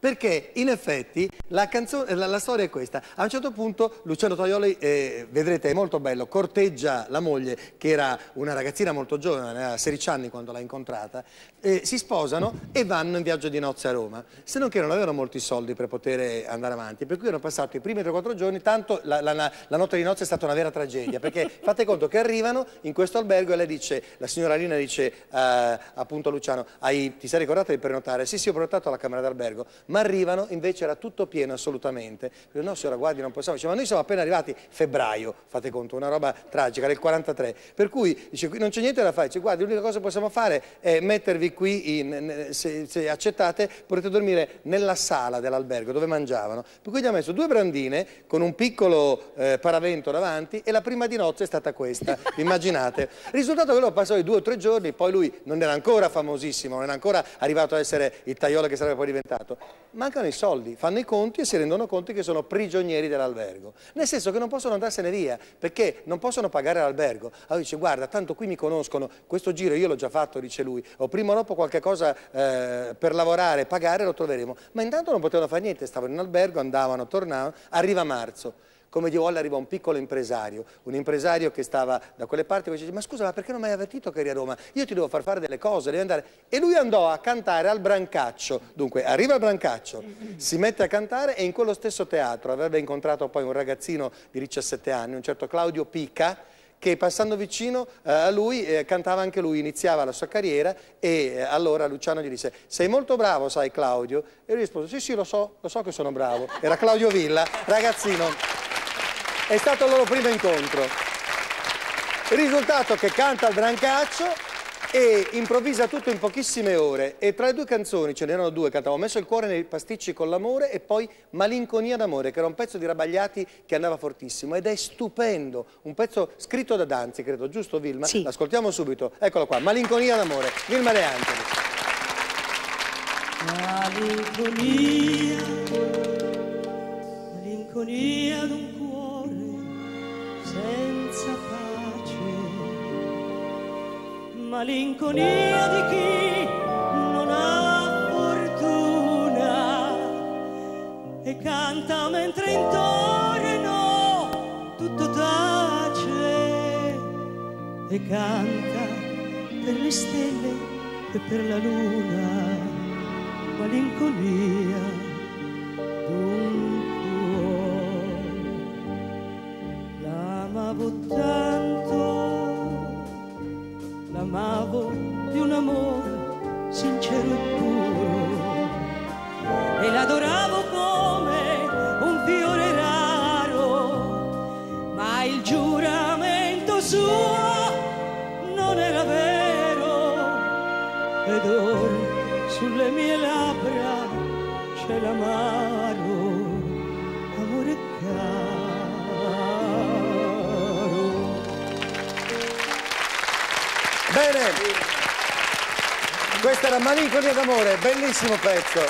Perché in effetti la, canzone, la, la, storia è questa. A un certo punto Luciano Toioli, eh, vedrete, è molto bello, corteggia la moglie, che era una ragazzina molto giovane, aveva 16 anni quando l'ha incontrata, eh, si sposano e vanno in viaggio di nozze a Roma. Se non che non avevano molti soldi per poter eh, andare avanti, per cui hanno passato i primi 3-4 giorni, tanto la, la, notte di nozze è stata una vera tragedia, perché fate conto che arrivano in questo albergo e lei dice, la signora Lina dice eh, appunto a Luciano, hai, ti sei ricordato di prenotare? Sì, sì, ho prenotato alla camera d'albergo ma arrivano invece era tutto pieno assolutamente. no signora guardi non possiamo, dice, ma noi siamo appena arrivati febbraio, fate conto, una roba tragica, del 43, per cui dice, non c'è niente da fare, dice guardi l'unica cosa che possiamo fare è mettervi qui, in, se, se accettate potete dormire nella sala dell'albergo dove mangiavano, per cui gli ha messo due brandine con un piccolo eh, paravento davanti e la prima di nozze è stata questa, immaginate. Risultato che loro passò i due o tre giorni, poi lui non era ancora famosissimo, non era ancora arrivato a essere il tagliolo che sarebbe poi diventato, mancano i soldi, fanno i conti e si rendono conto che sono prigionieri dell'albergo, nel senso che non possono andarsene via perché non possono pagare l'albergo. Allora dice guarda, tanto qui mi conoscono, questo giro io l'ho già fatto, dice lui, o prima o dopo qualche cosa eh, per lavorare, pagare lo troveremo, ma intanto non potevano fare niente, stavano in albergo, andavano, tornavano, arriva marzo come Dio volle arriva un piccolo impresario, un impresario che stava da quelle parti e dice ma scusa ma perché non mi hai avvertito che eri a Roma? Io ti devo far fare delle cose, devi andare. E lui andò a cantare al Brancaccio, dunque arriva al Brancaccio, si mette a cantare e in quello stesso teatro avrebbe incontrato poi un ragazzino di 17 anni, un certo Claudio Pica, che passando vicino eh, a lui eh, cantava anche lui, iniziava la sua carriera e eh, allora Luciano gli disse sei molto bravo sai Claudio e lui rispose sì sì lo so, lo so che sono bravo, era Claudio Villa, ragazzino è stato il loro primo incontro. Risultato che canta al brancaccio e improvvisa tutto in pochissime ore e tra le due canzoni ce n'erano due cantavo messo il cuore nei pasticci con l'amore e poi malinconia d'amore che era un pezzo di Rabagliati che andava fortissimo ed è stupendo un pezzo scritto da Danzi credo giusto Vilma? Sì. l'ascoltiamo subito eccolo qua malinconia d'amore Vilma De Angeli malinconia malinconia d'un senza pace, malinconia di chi non ha fortuna e canta mentre intorno tutto tace e canta per le stelle e per la luna, malinconia. amaro, amore caro. Bene, questa era Malinconia d'amore, bellissimo pezzo.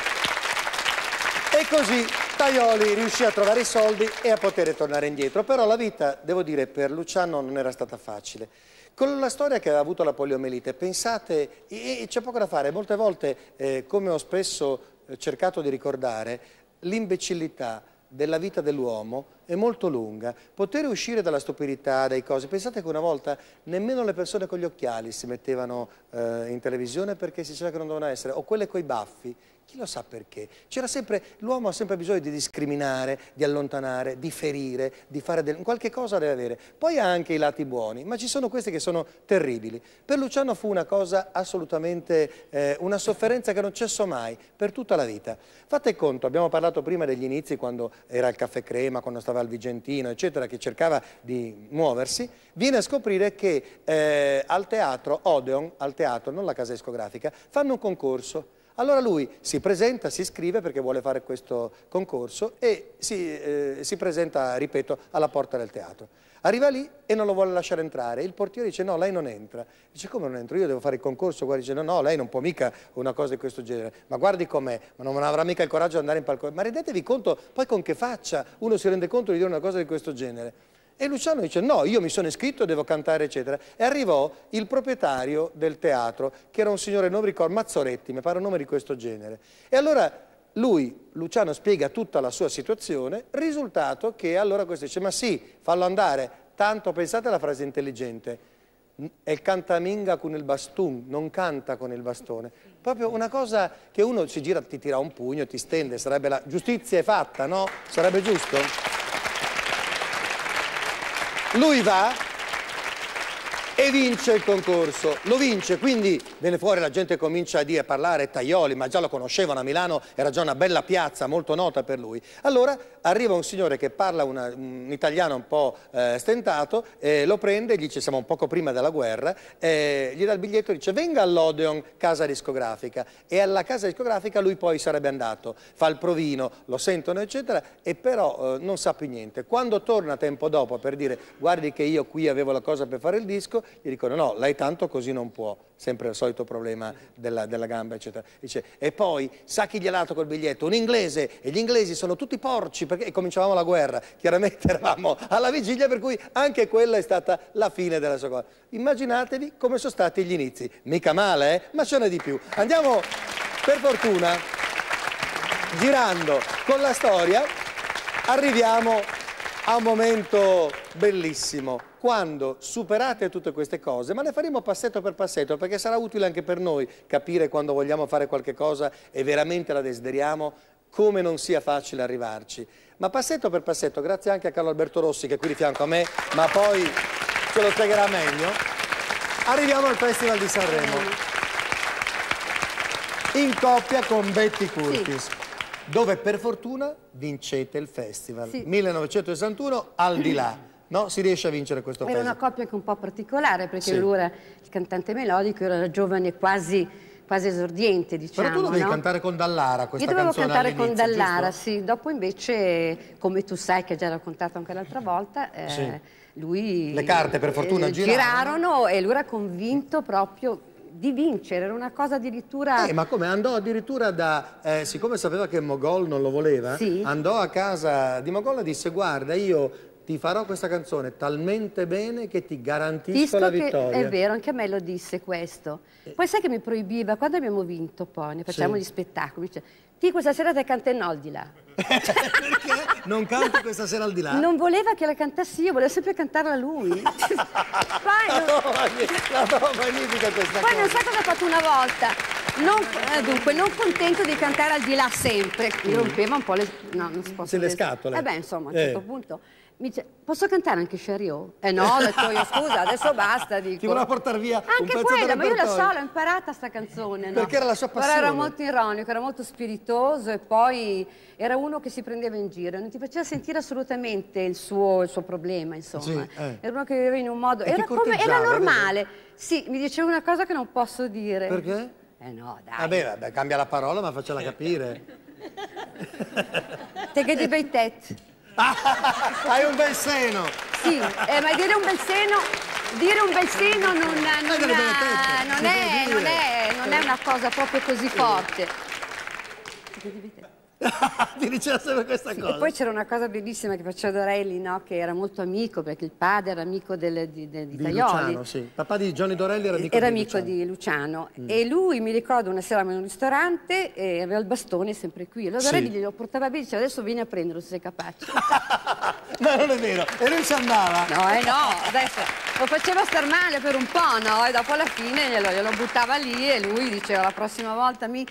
E così Taioli riuscì a trovare i soldi e a poter tornare indietro, però la vita, devo dire, per Luciano non era stata facile. Con la storia che aveva avuto la poliomelite, pensate, e c'è poco da fare, molte volte, eh, come ho spesso eh, cercato di ricordare l'imbecillità della vita dell'uomo è molto lunga. Poter uscire dalla stupidità, dai cose. Pensate che una volta nemmeno le persone con gli occhiali si mettevano eh, in televisione perché si diceva che non dovevano essere, o quelle coi baffi, chi lo sa perché? C'era sempre, l'uomo ha sempre bisogno di discriminare, di allontanare, di ferire, di fare del, qualche cosa deve avere. Poi ha anche i lati buoni, ma ci sono questi che sono terribili. Per Luciano fu una cosa assolutamente, eh, una sofferenza che non cessò mai, per tutta la vita. Fate conto, abbiamo parlato prima degli inizi quando era il caffè crema, quando stava al Vigentino, eccetera, che cercava di muoversi, viene a scoprire che eh, al teatro, Odeon, al teatro, non la casa discografica, fanno un concorso. Allora lui si presenta, si iscrive perché vuole fare questo concorso e si, eh, si presenta, ripeto, alla porta del teatro. Arriva lì e non lo vuole lasciare entrare. Il portiere dice no, lei non entra. Dice come non entro? Io devo fare il concorso. Guarda, dice no, no, lei non può mica una cosa di questo genere. Ma guardi com'è, ma non avrà mica il coraggio di andare in palco. Ma rendetevi conto poi con che faccia uno si rende conto di dire una cosa di questo genere. E Luciano dice no, io mi sono iscritto, devo cantare eccetera. E arrivò il proprietario del teatro, che era un signore, non ricordo, Mazzoretti, mi pare un nome di questo genere. E allora lui, Luciano, spiega tutta la sua situazione, risultato che allora questo dice, ma sì, fallo andare, tanto pensate alla frase intelligente, el cantaminga con il bastun, non canta con il bastone. Proprio una cosa che uno si gira, ti tira un pugno, ti stende, sarebbe la giustizia è fatta, no? Sarebbe giusto? Lui va e vince il concorso, lo vince, quindi viene fuori la gente comincia a dire, a parlare Taioli, ma già lo conoscevano a Milano, era già una bella piazza molto nota per lui. Allora arriva un signore che parla una, un italiano un po' eh, stentato, eh, lo prende, gli dice siamo un poco prima della guerra, eh, gli dà il biglietto e dice venga all'Odeon, casa discografica, e alla casa discografica lui poi sarebbe andato, fa il provino, lo sentono eccetera, e però eh, non sa più niente. Quando torna tempo dopo per dire guardi che io qui avevo la cosa per fare il disco, gli dicono no, lei tanto così non può, sempre il solito problema della, della gamba, eccetera. Dice, e poi sa chi gli ha dato quel biglietto? Un inglese, e gli inglesi sono tutti porci, perché cominciavamo la guerra, chiaramente eravamo alla vigilia, per cui anche quella è stata la fine della sua guerra. Immaginatevi come sono stati gli inizi, mica male, eh? ma ce n'è di più. Andiamo, per fortuna, girando con la storia, arriviamo a un momento bellissimo, quando superate tutte queste cose, ma le faremo passetto per passetto perché sarà utile anche per noi capire quando vogliamo fare qualche cosa e veramente la desideriamo, come non sia facile arrivarci. Ma passetto per passetto, grazie anche a Carlo Alberto Rossi che è qui di fianco a me, ma poi ce lo spiegherà meglio, arriviamo al Festival di Sanremo. In coppia con Betty Curtis. Sì dove per fortuna vincete il festival. Sì. 1961 al di là. No, si riesce a vincere questo festival. Era paese. una coppia anche un po' particolare perché sì. lui era il cantante melodico, era giovane quasi, quasi esordiente, diciamo. Però tu diciamo, dovevi no? cantare con Dallara questa Io dovevo cantare con Dallara, giusto? sì. Dopo invece, come tu sai, che già raccontato anche l'altra volta, eh, sì. lui... Le carte per fortuna eh, girarono. girarono e lui era convinto proprio di vincere, era una cosa addirittura... Eh, ma come? Andò addirittura da... Eh, siccome sapeva che Mogol non lo voleva, sì. andò a casa di Mogol e disse guarda io ti farò questa canzone talmente bene che ti garantisco Fisco la vittoria. Che, è vero, anche a me lo disse questo. Eh. Poi sai che mi proibiva, quando abbiamo vinto poi, ne facciamo sì. gli spettacoli, dice, ti questa sera te canta là. Perché? non canti questa sera al di là. Non voleva che la cantassi io, voleva sempre cantarla lui. Poi, la roba magnifica questa Poi cosa. non sa cosa ha fatto una volta. Non, eh, dunque, non contento di cantare al di là sempre, mi mm. rompeva un po' le... No, non si può Se le scatole. Eh beh, insomma, a un certo eh. punto. Mi dice, posso cantare anche Chariot? Eh no, ho detto io, scusa, adesso basta, dico. Ti voleva portare via Anche quella, ma io la so, l'ho imparata sta canzone, no? Perché era la sua passione. Però era molto ironico, era molto spiritoso e poi era uno che si prendeva in giro, non ti faceva sentire assolutamente il suo, il suo problema, insomma. Sì, eh. Era uno che viveva in un modo... Era, come, era, normale. Sì, mi diceva una cosa che non posso dire. Perché? Eh no, dai. Vabbè, vabbè cambia la parola ma facciala capire. Te che ti bei tetti. hai un bel seno! Sì, eh, ma dire un bel seno dire un bel seno non, non, non, non è, è, è, è, una cosa proprio così forte. ti diceva sempre questa cosa. E poi c'era una cosa bellissima che faceva Dorelli, no? che era molto amico, perché il padre era amico delle, di, de, di, di Luciano, sì. Il papà di Johnny Dorelli era eh, amico, era di, amico Luciano. di Luciano. Mm. E lui, mi ricordo, una sera in un ristorante e aveva il bastone sempre qui. Allora Dorelli sì. glielo portava bene e diceva adesso vieni a prenderlo se sei capace. no, non è vero. E lui ci andava. No, eh no, adesso lo faceva star male per un po', no? E dopo alla fine glielo, glielo buttava lì e lui diceva la prossima volta mi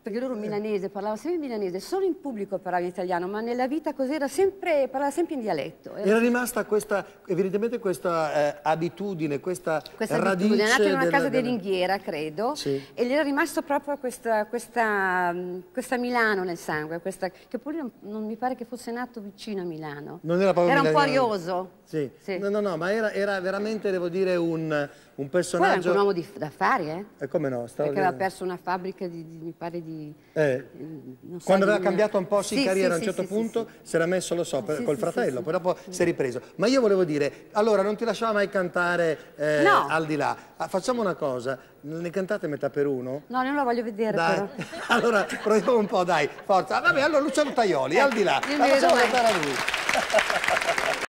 perché loro eh. milanese, parlava sempre milanese, solo in pubblico parlava in italiano, ma nella vita così era sempre, parlava sempre in dialetto. Era, era rimasta questa, evidentemente questa eh, abitudine, questa, questa radice. Abitudine. È nata in una casa della... ringhiera, credo, sì. e gli era rimasto proprio questa, questa, mm, questa, Milano nel sangue, questa, che pure non, non, mi pare che fosse nato vicino a Milano. Non era proprio Era milano. un po' arioso. Sì. sì. No, no, no, ma era, era veramente, devo dire, un un personaggio... Poi era un uomo di, d'affari, eh? E eh, come no? Stavo Perché aveva perso una fabbrica di, di mi pare di... Eh, eh so, quando aveva una... cambiato un po' sì, in carriera sì, a un certo punto, si era messo, lo so, per, col fratello, poi dopo si è ripreso. Ma io volevo dire, allora non ti lasciava mai cantare eh, no. al di là. Ah, facciamo una cosa, ne cantate metà per uno? No, non la voglio vedere dai. allora proviamo un po', dai, forza. Ah, vabbè, allora Luciano Taioli, eh, al di là. Io La facciamo cantare a lui.